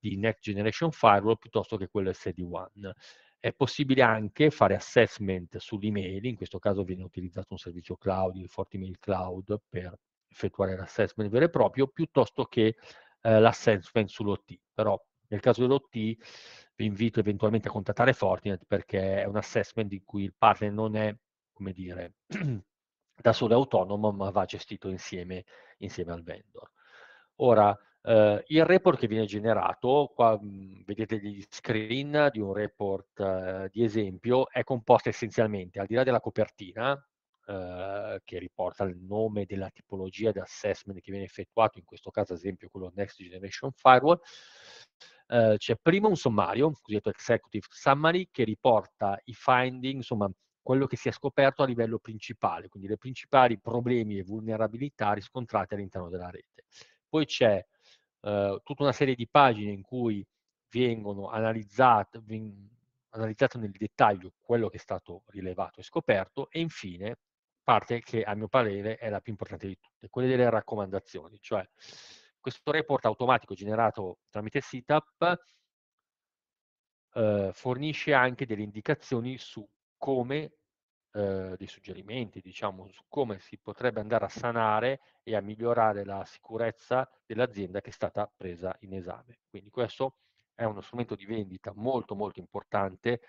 di Next Generation Firewall piuttosto che quello SD1. È possibile anche fare assessment sull'email, in questo caso viene utilizzato un servizio cloud, il Fortimail Cloud, per effettuare l'assessment vero e proprio, piuttosto che eh, l'assessment sull'OT. Però nel caso dell'OT vi invito eventualmente a contattare Fortinet perché è un assessment in cui il partner non è, come dire, <clears throat> da solo autonomo, ma va gestito insieme, insieme al vendor. Ora, Uh, il report che viene generato, qua mh, mhmm, vedete gli screen di un report uh, di esempio, è composto essenzialmente, al di là della copertina, uh, che riporta il nome della tipologia di assessment che viene effettuato, in questo caso ad esempio quello Next Generation Firewall, c'è prima un sommario, cosiddetto Executive Summary, che riporta i finding, insomma, quello che si è scoperto a livello principale, quindi le principali problemi e vulnerabilità riscontrate all'interno della rete. Poi c'è eh, tutta una serie di pagine in cui vengono analizzate, veng- analizzato nel dettaglio quello che è stato rilevato e scoperto e infine parte che a mio parere è la più importante di tutte, quelle delle raccomandazioni, cioè questo report automatico generato tramite SITAP eh, uhm, fornisce anche delle indicazioni su come eh, dei suggerimenti, diciamo, su come si potrebbe andare a sanare e a migliorare la sicurezza dell'azienda che è stata presa in esame. Quindi questo è uno strumento di vendita molto molto importante,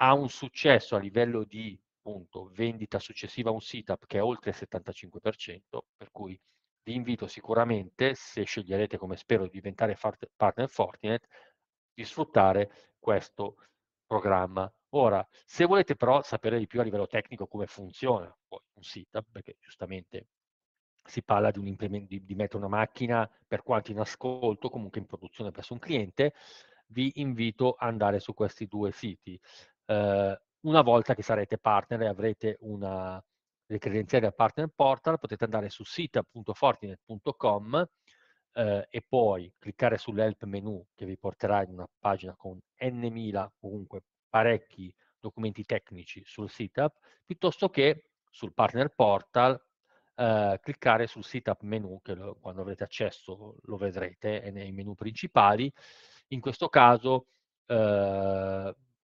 ha un successo a livello di appunto, vendita successiva a un sit-up che è oltre il 75%, per cui vi invito sicuramente, se sceglierete come spero di diventare partner Fortinet, di sfruttare questo programma Ora, se volete però sapere di più a livello tecnico come funziona poi un setup, perché giustamente si parla di, un di, di mettere una macchina per quanto in ascolto, comunque in produzione presso un cliente, vi invito ad andare su questi due siti. Eh, una volta che sarete partner e avrete una, le credenziali al partner portal, potete andare su sita.fortinet.com eh, e poi cliccare sull'help menu che vi porterà in una pagina con n mila comunque parecchi documenti tecnici sul sit-up, piuttosto che sul partner portal eh, cliccare sul sit-up menu, che lo, quando avrete accesso lo vedrete, è nei menu principali. In questo caso eh,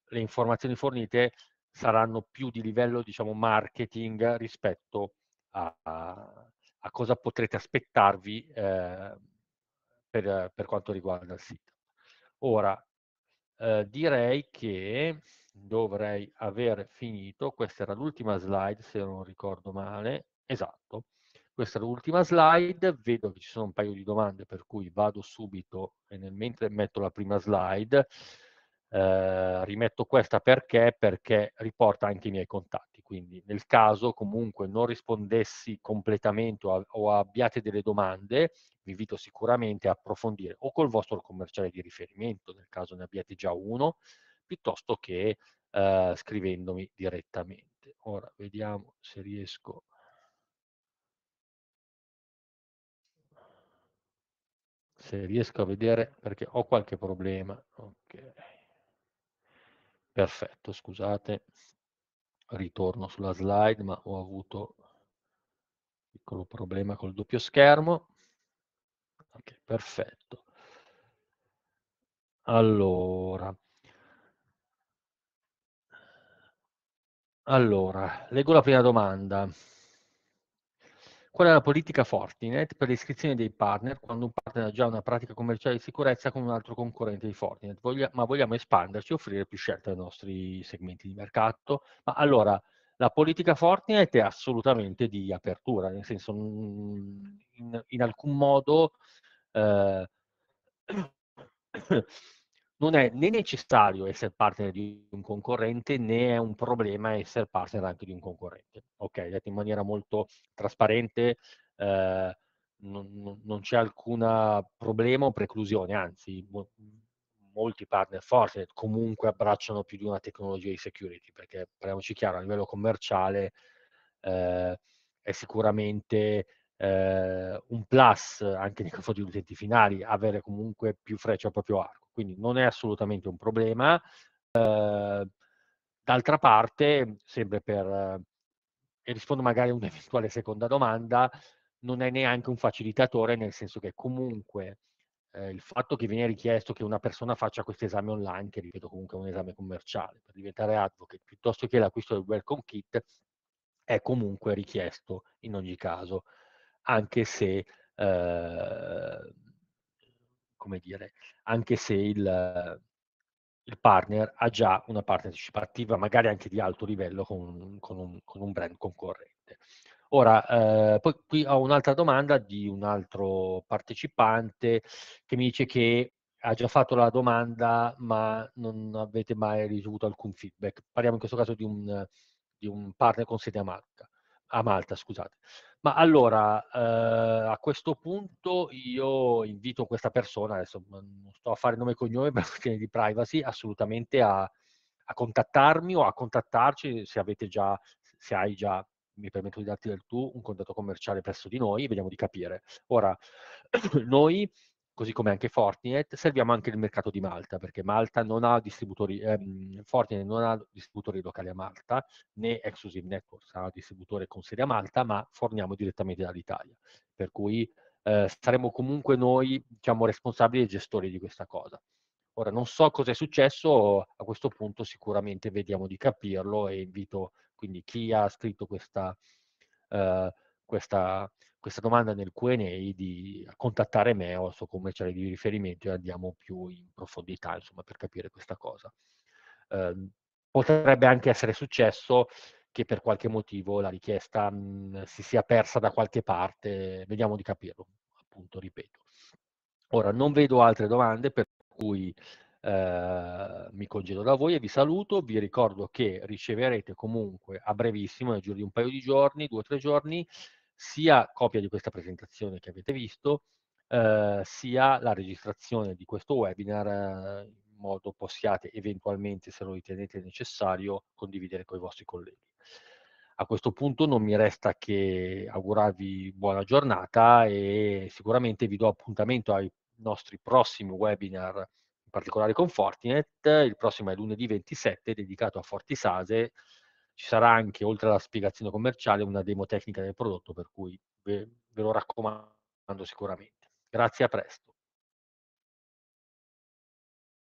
le informazioni fornite saranno più di livello, diciamo, marketing rispetto a, a cosa potrete aspettarvi eh, per, per, quanto riguarda il sito. Ora, Uhm, direi che dovrei aver finito, questa era l'ultima slide se non ricordo male, esatto, questa è l'ultima slide, vedo che ci sono un paio di domande per cui vado subito e nel mentre metto la prima slide, eh, rimetto questa perché? Perché riporta anche i miei contatti quindi nel caso comunque non rispondessi completamente o, o abbiate delle domande, vi invito sicuramente a approfondire o col vostro commerciale di riferimento, nel caso ne abbiate già uno, piuttosto che eh, scrivendomi direttamente. Ora vediamo se riesco se riesco a vedere perché ho qualche problema. Ok. Perfetto, scusate ritorno sulla slide, ma ho avuto un piccolo problema col doppio schermo. Ok, perfetto. Allora. Allora, leggo la prima domanda. Qual è la politica Fortinet per l'iscrizione dei partner quando un partner ha già una pratica commerciale di sicurezza con un altro concorrente di Fortinet? Voglia, ma vogliamo espanderci e offrire più scelte ai nostri segmenti di mercato? Ma allora, la politica Fortinet è assolutamente di apertura, nel senso mm, in, in alcun modo eh, <clears throat> non è né necessario essere partner di un concorrente né è un problema essere partner anche di un concorrente. Ok, detto in maniera molto trasparente, eh, non, non, c'è alcun problema o preclusione, anzi molti partner forse comunque abbracciano più di una tecnologia di security, perché parliamoci chiaro, a livello commerciale eh, è sicuramente eh, un plus anche nei confronti degli utenti finali, avere comunque più frecce al proprio arco. Quindi non è assolutamente un problema. Eh, d'altra parte, sempre per, eh, e rispondo magari a un'eventuale seconda domanda, non è neanche un facilitatore, nel senso che comunque eh, il fatto che viene richiesto che una persona faccia questo esame online, che ripeto comunque è un esame commerciale, per diventare advocate, piuttosto che l'acquisto del welcome kit, è comunque richiesto in ogni caso anche se, eh, come dire, anche se il, il, partner ha già una partnership attiva, magari anche di alto livello, con, con, un, con un, brand concorrente. Ora, eh, poi qui ho un'altra domanda di un altro partecipante che mi dice che ha già fatto la domanda ma non avete mai ricevuto alcun feedback. Parliamo in questo caso di un, di un partner con sede a Marca a Malta, scusate. Ma allora, eh, a questo punto io invito questa persona, adesso non sto a fare nome e cognome <laughs> per questioni di privacy, assolutamente a, a, contattarmi o a contattarci se avete già, se hai già, mi permetto di darti del tu, un contatto commerciale presso di noi, vediamo di capire. Ora, <clears throat> noi così come anche Fortinet, serviamo anche il mercato di Malta, perché Malta non ha distributori, ehm, Fortinet non ha distributori locali a Malta, né Exclusive Networks ha distributore con sede a Malta, ma forniamo direttamente dall'Italia. Per cui eh, saremo comunque noi, diciamo, responsabili e gestori di questa cosa. Ora, non so cosa è successo, a questo punto sicuramente vediamo di capirlo e invito quindi chi ha scritto questa, eh, questa questa domanda nel Q&A di contattare me o il suo commerciale di riferimento e andiamo più in profondità insomma, per capire questa cosa. Eh, potrebbe anche essere successo che per qualche motivo la richiesta mh, mhmm, si sia persa da qualche parte, vediamo di capirlo, appunto, ripeto. Ora, non vedo altre domande, per cui Uh, mi congedo da voi e vi saluto. Vi ricordo che riceverete comunque a brevissimo, nel giro di un paio di giorni, due o tre giorni, sia copia di questa presentazione che avete visto, eh, sia la registrazione di questo webinar, eh, in modo possiate eventualmente, se lo ritenete necessario, condividere con i vostri colleghi. A questo punto non mi resta che augurarvi buona giornata e sicuramente vi do appuntamento ai nostri prossimi webinar, in particolare con Fortinet. Il prossimo è lunedì 27, dedicato a Fortisase, ci sarà anche, oltre alla spiegazione commerciale, una demo tecnica del prodotto, per cui ve, ve lo raccomando sicuramente. Grazie, a presto.